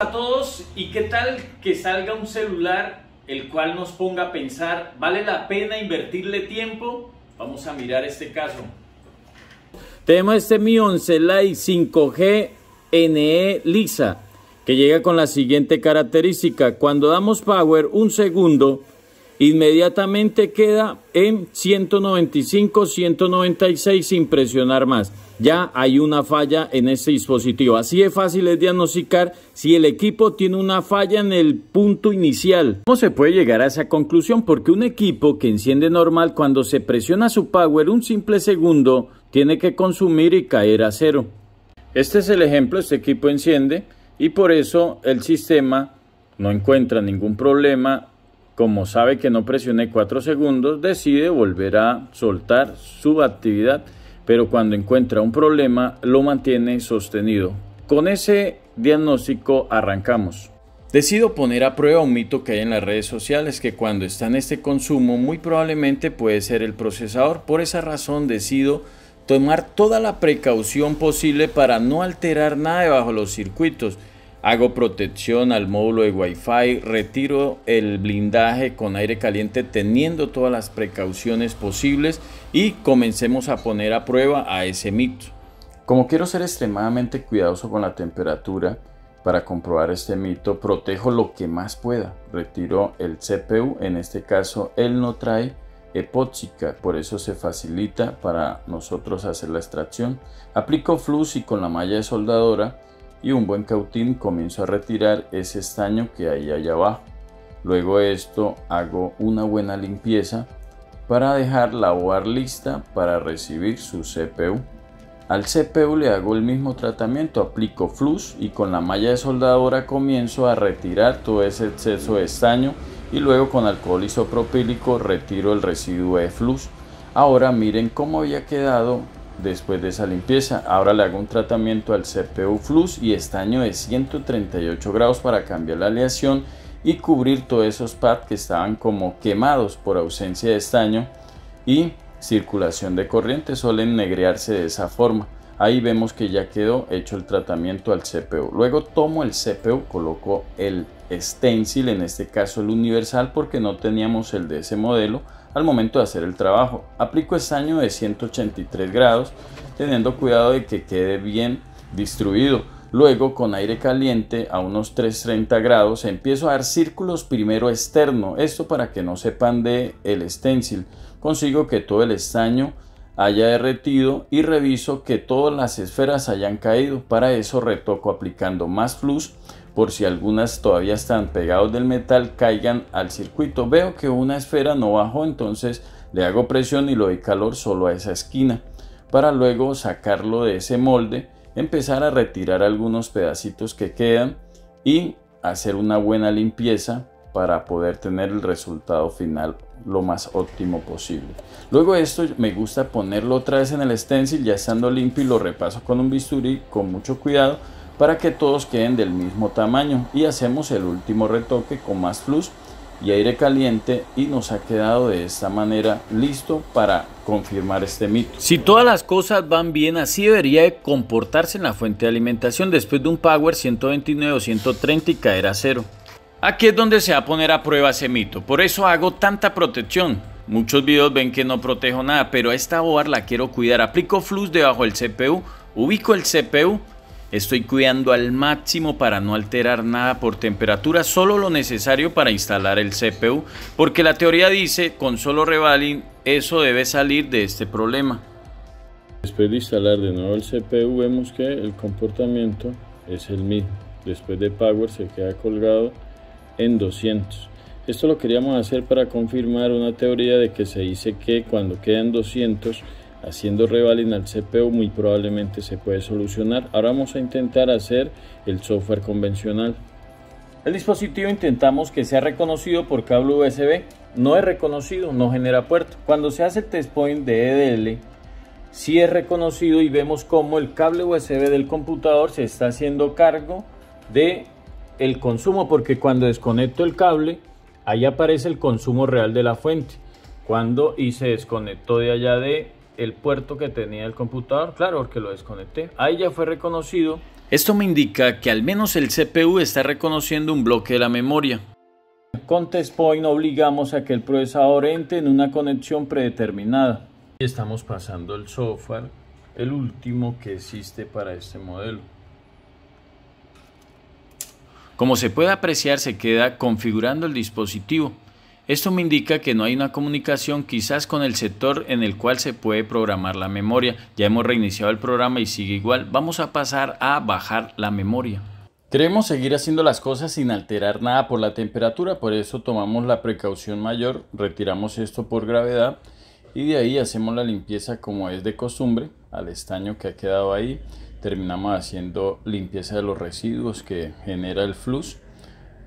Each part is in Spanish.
a todos y qué tal que salga un celular el cual nos ponga a pensar, ¿vale la pena invertirle tiempo? Vamos a mirar este caso. Tenemos este Mi 11 Lite 5G NE Lisa que llega con la siguiente característica. Cuando damos power un segundo, Inmediatamente queda en 195, 196 sin presionar más. Ya hay una falla en este dispositivo. Así es fácil es diagnosticar si el equipo tiene una falla en el punto inicial. ¿Cómo se puede llegar a esa conclusión? Porque un equipo que enciende normal cuando se presiona su power un simple segundo tiene que consumir y caer a cero. Este es el ejemplo, este equipo enciende y por eso el sistema no encuentra ningún problema como sabe que no presione 4 segundos, decide volver a soltar su actividad, pero cuando encuentra un problema lo mantiene sostenido. Con ese diagnóstico arrancamos. Decido poner a prueba un mito que hay en las redes sociales que cuando está en este consumo muy probablemente puede ser el procesador. Por esa razón decido tomar toda la precaución posible para no alterar nada de bajo los circuitos hago protección al módulo de Wi-Fi, retiro el blindaje con aire caliente teniendo todas las precauciones posibles y comencemos a poner a prueba a ese mito. Como quiero ser extremadamente cuidadoso con la temperatura, para comprobar este mito, protejo lo que más pueda. Retiro el CPU, en este caso él no trae epóxica, por eso se facilita para nosotros hacer la extracción. Aplico flux y con la malla de soldadora y un buen cautín comienzo a retirar ese estaño que hay allá abajo. Luego esto hago una buena limpieza para dejar la OAR lista para recibir su CPU. Al CPU le hago el mismo tratamiento, aplico flux y con la malla de soldadora comienzo a retirar todo ese exceso de estaño y luego con alcohol isopropílico retiro el residuo de flux. Ahora miren cómo había quedado después de esa limpieza. Ahora le hago un tratamiento al CPU Flux y estaño de 138 grados para cambiar la aleación y cubrir todos esos pads que estaban como quemados por ausencia de estaño y circulación de corriente suelen negrearse de esa forma. Ahí vemos que ya quedó hecho el tratamiento al CPU. Luego tomo el CPU, coloco el stencil, en este caso el universal porque no teníamos el de ese modelo al momento de hacer el trabajo. Aplico estaño de 183 grados teniendo cuidado de que quede bien distribuido. Luego con aire caliente a unos 330 grados empiezo a dar círculos primero externo, esto para que no sepan de el stencil. Consigo que todo el estaño haya derretido y reviso que todas las esferas hayan caído. Para eso retoco aplicando más flux por si algunas todavía están pegados del metal caigan al circuito. Veo que una esfera no bajó, entonces le hago presión y le doy calor solo a esa esquina, para luego sacarlo de ese molde, empezar a retirar algunos pedacitos que quedan y hacer una buena limpieza para poder tener el resultado final lo más óptimo posible. Luego esto me gusta ponerlo otra vez en el stencil ya estando limpio y lo repaso con un bisturí con mucho cuidado para que todos queden del mismo tamaño y hacemos el último retoque con más flux y aire caliente y nos ha quedado de esta manera listo para confirmar este mito. Si todas las cosas van bien, así debería de comportarse en la fuente de alimentación después de un power 129 o 130 y caer a cero. Aquí es donde se va a poner a prueba ese mito, por eso hago tanta protección. Muchos videos ven que no protejo nada, pero a esta board la quiero cuidar. Aplico flux debajo del CPU, ubico el CPU Estoy cuidando al máximo para no alterar nada por temperatura, solo lo necesario para instalar el CPU, porque la teoría dice con solo revaling eso debe salir de este problema. Después de instalar de nuevo el CPU vemos que el comportamiento es el mismo. Después de Power se queda colgado en 200. Esto lo queríamos hacer para confirmar una teoría de que se dice que cuando quedan 200 Haciendo revalidar al CPU muy probablemente se puede solucionar. Ahora vamos a intentar hacer el software convencional. El dispositivo intentamos que sea reconocido por cable USB. No es reconocido, no genera puerto. Cuando se hace el test point de EDL, si sí es reconocido y vemos cómo el cable USB del computador se está haciendo cargo de el consumo porque cuando desconecto el cable ahí aparece el consumo real de la fuente cuando y se desconectó de allá de el puerto que tenía el computador, claro, porque lo desconecté. Ahí ya fue reconocido. Esto me indica que al menos el CPU está reconociendo un bloque de la memoria. Con TestPoint obligamos a que el procesador entre en una conexión predeterminada. Y estamos pasando el software, el último que existe para este modelo. Como se puede apreciar, se queda configurando el dispositivo. Esto me indica que no hay una comunicación quizás con el sector en el cual se puede programar la memoria. Ya hemos reiniciado el programa y sigue igual. Vamos a pasar a bajar la memoria. Queremos seguir haciendo las cosas sin alterar nada por la temperatura, por eso tomamos la precaución mayor, retiramos esto por gravedad y de ahí hacemos la limpieza como es de costumbre al estaño que ha quedado ahí. Terminamos haciendo limpieza de los residuos que genera el flux.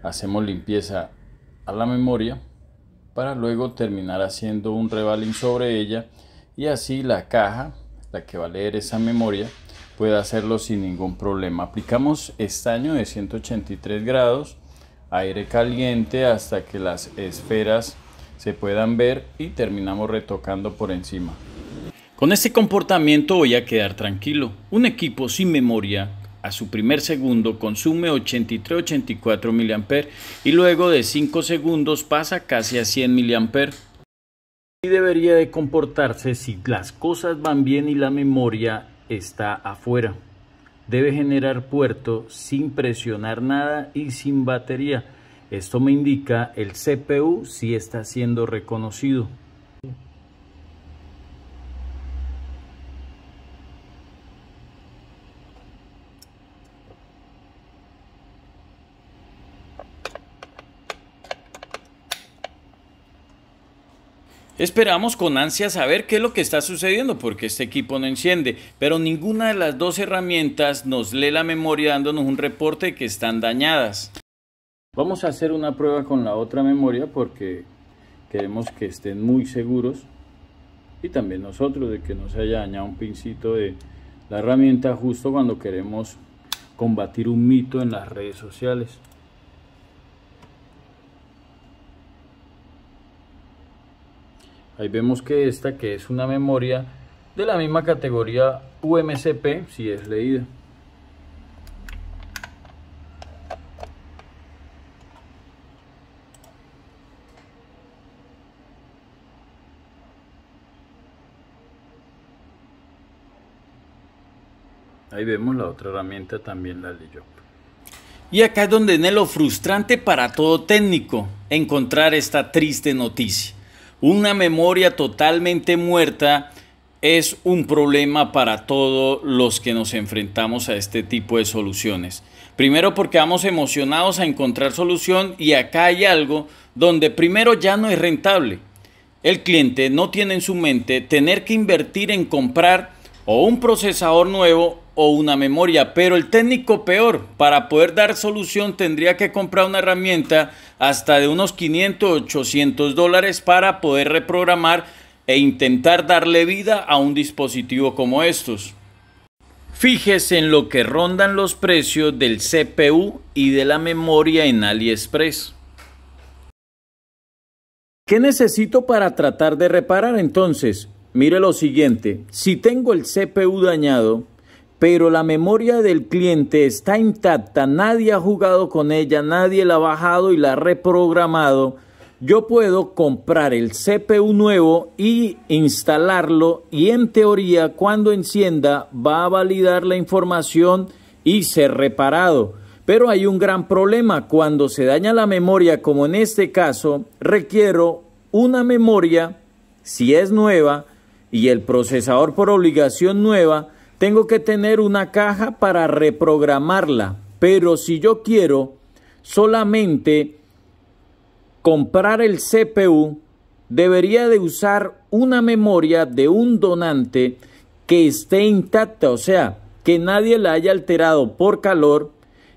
Hacemos limpieza a la memoria para luego terminar haciendo un revaling sobre ella y así la caja, la que va a leer esa memoria, puede hacerlo sin ningún problema. Aplicamos estaño de 183 grados, aire caliente hasta que las esferas se puedan ver y terminamos retocando por encima. Con este comportamiento voy a quedar tranquilo. Un equipo sin memoria a su primer segundo consume 83-84 mA y luego de 5 segundos pasa casi a 100 mA. Y debería de comportarse si las cosas van bien y la memoria está afuera. Debe generar puerto sin presionar nada y sin batería. Esto me indica el CPU si está siendo reconocido. Esperamos con ansia saber qué es lo que está sucediendo porque este equipo no enciende, pero ninguna de las dos herramientas nos lee la memoria dándonos un reporte de que están dañadas. Vamos a hacer una prueba con la otra memoria porque queremos que estén muy seguros y también nosotros de que no se haya dañado un pincito de la herramienta justo cuando queremos combatir un mito en las redes sociales. Ahí vemos que esta, que es una memoria de la misma categoría UMCP, si es leída. Ahí vemos la otra herramienta, también la leyó. Y acá es donde es lo frustrante para todo técnico encontrar esta triste noticia. Una memoria totalmente muerta es un problema para todos los que nos enfrentamos a este tipo de soluciones. Primero porque vamos emocionados a encontrar solución y acá hay algo donde primero ya no es rentable. El cliente no tiene en su mente tener que invertir en comprar o un procesador nuevo o una memoria, pero el técnico peor, para poder dar solución tendría que comprar una herramienta hasta de unos 500, 800 dólares para poder reprogramar e intentar darle vida a un dispositivo como estos. Fíjese en lo que rondan los precios del CPU y de la memoria en AliExpress. ¿Qué necesito para tratar de reparar entonces? Mire lo siguiente, si tengo el CPU dañado, pero la memoria del cliente está intacta, nadie ha jugado con ella, nadie la ha bajado y la ha reprogramado, yo puedo comprar el CPU nuevo e instalarlo y en teoría cuando encienda va a validar la información y ser reparado. Pero hay un gran problema, cuando se daña la memoria, como en este caso, requiero una memoria, si es nueva, y el procesador por obligación nueva, tengo que tener una caja para reprogramarla. Pero si yo quiero solamente comprar el CPU, debería de usar una memoria de un donante que esté intacta, o sea, que nadie la haya alterado por calor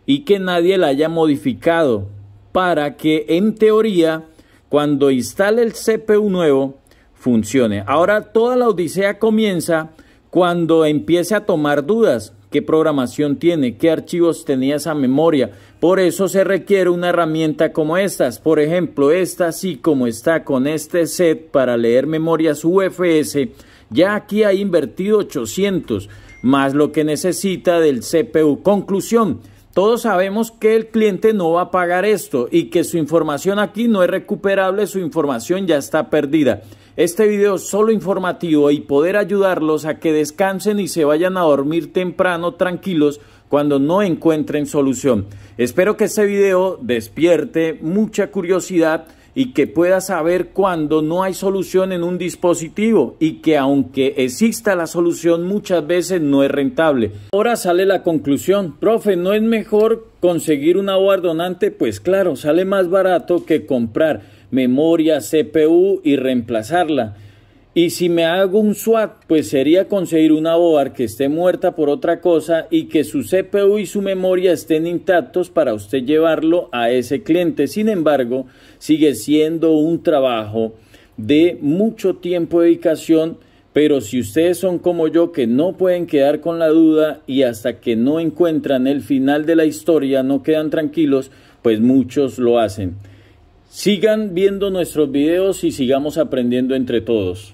y que nadie la haya modificado, para que en teoría, cuando instale el CPU nuevo, funcione. Ahora toda la odisea comienza cuando empiece a tomar dudas, qué programación tiene, qué archivos tenía esa memoria. Por eso se requiere una herramienta como estas. Por ejemplo, esta así como está con este set para leer memorias UFS, ya aquí ha invertido 800, más lo que necesita del CPU. Conclusión, todos sabemos que el cliente no va a pagar esto y que su información aquí no es recuperable, su información ya está perdida. Este video es solo informativo y poder ayudarlos a que descansen y se vayan a dormir temprano tranquilos cuando no encuentren solución. Espero que este video despierte mucha curiosidad y que pueda saber cuando no hay solución en un dispositivo y que aunque exista la solución muchas veces no es rentable. Ahora sale la conclusión, profe, ¿no es mejor conseguir un agua donante? Pues claro, sale más barato que comprar memoria, CPU y reemplazarla. Y si me hago un SWAT, pues sería conseguir una BOAR que esté muerta por otra cosa y que su CPU y su memoria estén intactos para usted llevarlo a ese cliente. Sin embargo, sigue siendo un trabajo de mucho tiempo y dedicación, pero si ustedes son como yo que no pueden quedar con la duda y hasta que no encuentran el final de la historia no quedan tranquilos, pues muchos lo hacen. Sigan viendo nuestros videos y sigamos aprendiendo entre todos.